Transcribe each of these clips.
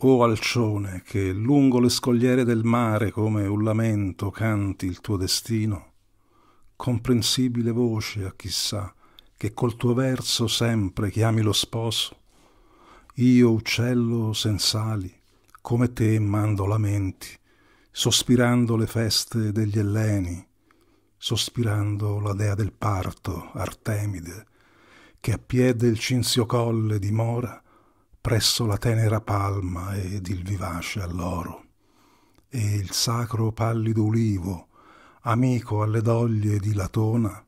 O alcione che lungo le scogliere del mare come un lamento canti il tuo destino, comprensibile voce a chissà che col tuo verso sempre chiami lo sposo. Io uccello sensali come te mando lamenti, sospirando le feste degli Elleni, sospirando la dea del parto, Artemide, che a piè del cinzio colle dimora, presso la tenera palma ed il vivace alloro, e il sacro pallido ulivo, amico alle doglie di Latona,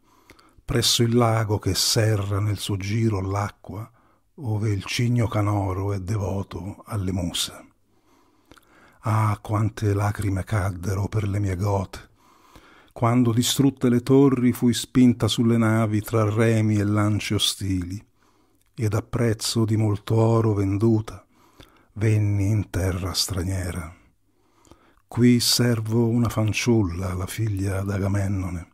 presso il lago che serra nel suo giro l'acqua, ove il cigno canoro è devoto alle muse. Ah, quante lacrime caddero per le mie gote, quando distrutte le torri fui spinta sulle navi tra remi e lance ostili, ed a prezzo di molto oro venduta, venni in terra straniera. Qui servo una fanciulla, la figlia d'Agamennone,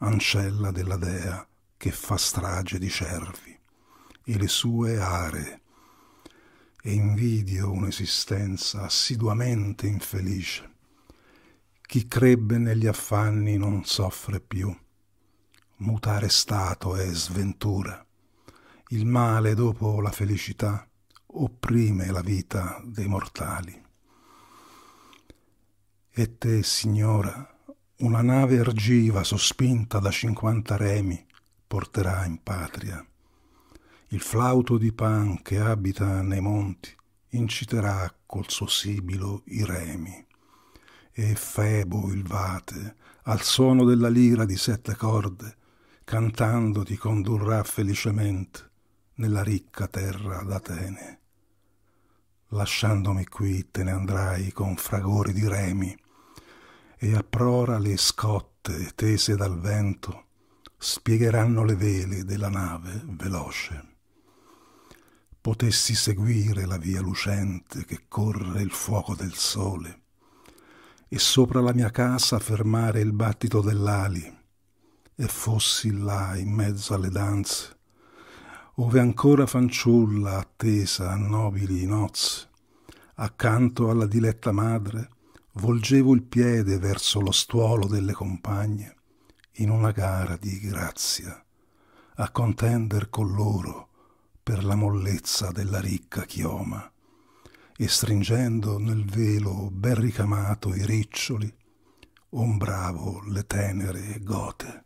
ancella della dea che fa strage di cervi, e le sue aree, e invidio un'esistenza assiduamente infelice. Chi crebbe negli affanni non soffre più. Mutare stato è sventura il male dopo la felicità opprime la vita dei mortali. E te, signora, una nave argiva sospinta da cinquanta remi porterà in patria. Il flauto di Pan che abita nei monti inciterà col suo sibilo i remi. E Febo il vate, al suono della lira di sette corde, cantando ti condurrà felicemente nella ricca terra d'Atene. Lasciandomi qui te ne andrai con fragori di remi, e a prora le scotte tese dal vento spiegheranno le vele della nave veloce. Potessi seguire la via lucente che corre il fuoco del sole, e sopra la mia casa fermare il battito dell'ali, e fossi là in mezzo alle danze, ove ancora fanciulla attesa a nobili nozze. Accanto alla diletta madre volgevo il piede verso lo stuolo delle compagne in una gara di grazia, a contender con loro per la mollezza della ricca chioma e stringendo nel velo ben ricamato i riccioli, ombravo le tenere gote.